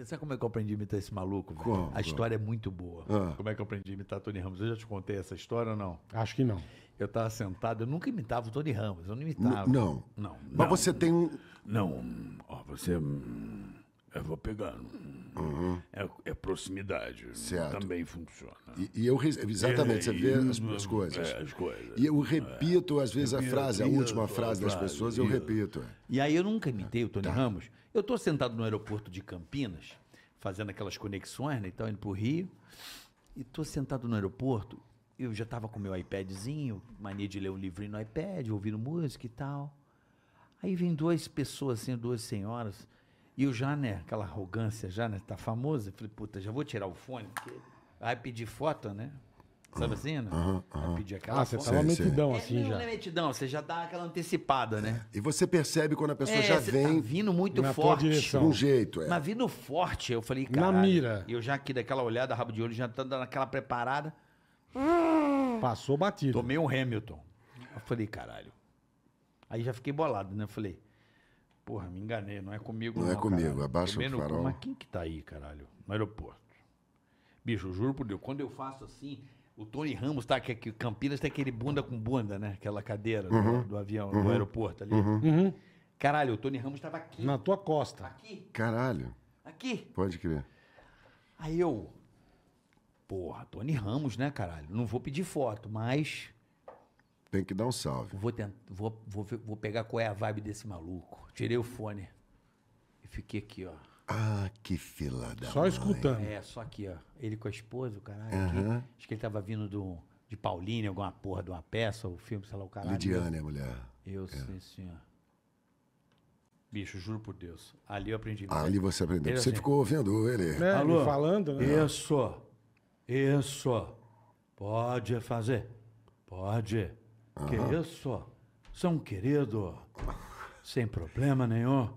Você sabe como é que eu aprendi a imitar esse maluco? Como? A história é muito boa. Ah. Como é que eu aprendi a imitar Tony Ramos? Eu já te contei essa história ou não? Acho que não. Eu estava sentado, eu nunca imitava o Tony Ramos, eu não imitava. N não. Não. Mas não. você tem um. Não, hum, ó, você. Hum, eu vou pegar. Uhum. É, é, proximidade. Né? Certo. Também funciona. E, e eu exatamente, é, você vê as, as, é, coisas. É, as coisas. E eu repito, às vezes, a frase, a última frase das pessoas, eu repito. É. E aí eu nunca imitei o Tony tá. Ramos. Eu estou sentado no aeroporto de Campinas, fazendo aquelas conexões, né? Então, indo para o Rio. E estou sentado no aeroporto. Eu já estava com meu iPadzinho, mania de ler um livrinho no iPad, ouvindo música e tal. Aí vem duas pessoas, assim, duas senhoras e o Janer, né, aquela arrogância, Janer né, tá famosa. Falei, puta, já vou tirar o fone, vai pedir foto, né? Sabe assim, né? Uhum, uhum. Vai pedir aquela ah, você foto. Tá uma metidão assim é, já. Não é metidão, você já dá aquela antecipada, né? É, e você percebe quando a pessoa é, já tá vem. Tá vindo muito forte. De um jeito, é. Mas vindo forte, eu falei, cara. Na mira. E eu já aqui daquela olhada, rabo de olho, já tá dando aquela preparada. Passou batido. Tomei um Hamilton. Eu falei, caralho. Aí já fiquei bolado, né? Eu falei, Porra, me enganei, não é comigo. Não, é não é comigo, caralho. abaixa o farol. Mas quem que tá aí, caralho? No aeroporto. Bicho, juro por Deus, quando eu faço assim, o Tony Ramos tá que aqui, Campinas tem aquele bunda com bunda, né? Aquela cadeira uhum, do, do, avião, uhum, do aeroporto ali. Uhum. uhum. Caralho, o Tony Ramos tava aqui. Na tua costa. Aqui. Caralho. Aqui. Pode crer. Aí eu. Porra, Tony Ramos, né, caralho? Não vou pedir foto, mas tem que dar um salve. Vou, tentar, vou, vou, vou pegar qual é a vibe desse maluco. Tirei o fone e fiquei aqui, ó. Ah, que fila da Só mãe. escutando. É, só aqui, ó. Ele com a esposa, o caralho. Uhum. Aqui. Acho que ele tava vindo do, de Paulínia, alguma porra de uma peça, o filme, sei lá, o caralho. Lidiane, a mulher. Eu, é. sim, senhor. Bicho, juro por Deus. Ali eu aprendi. Ali você aprendeu. Ele você assim, ficou ouvindo ele. É, Alô, ele falando, né? Isso. Isso. Pode fazer. Pode. Uhum. Que isso? São querido. Sem problema nenhum.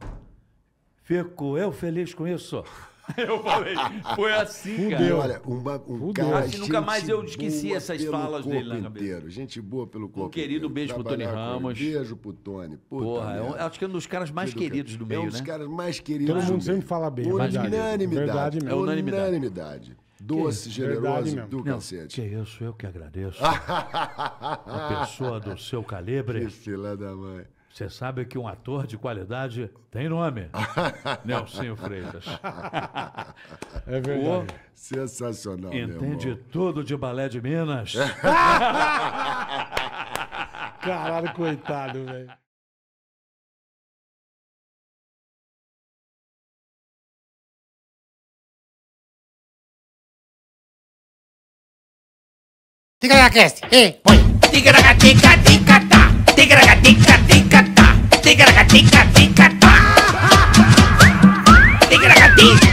Fico eu feliz com isso. Eu falei, foi assim, Fudeu. cara. Olha, uma, um Fudeu. cara. Acho assim, que nunca mais eu esqueci essas falas dele na cabeça. Inteiro, gente boa pelo corpo. Um querido inteiro. beijo pro Tony Ramos. Um beijo pro Tony. Puta Porra, é acho que é um dos caras mais é- queridos do meio, né? É um dos né? caras mais queridos. Todo mundo sempre fala bem. É unanimidade. Verdade mesmo. É unanimidade. unanimidade. Doce, generoso do Não, cacete. Que isso, eu que agradeço. a pessoa do seu calibre. Que fila da mãe. Você sabe que um ator de qualidade tem nome. Nelsinho Freitas. É verdade. O Sensacional, Entende tudo de balé de Minas. Caralho, coitado, velho. la que es, eh, voy. ticata, a ticata, ticata.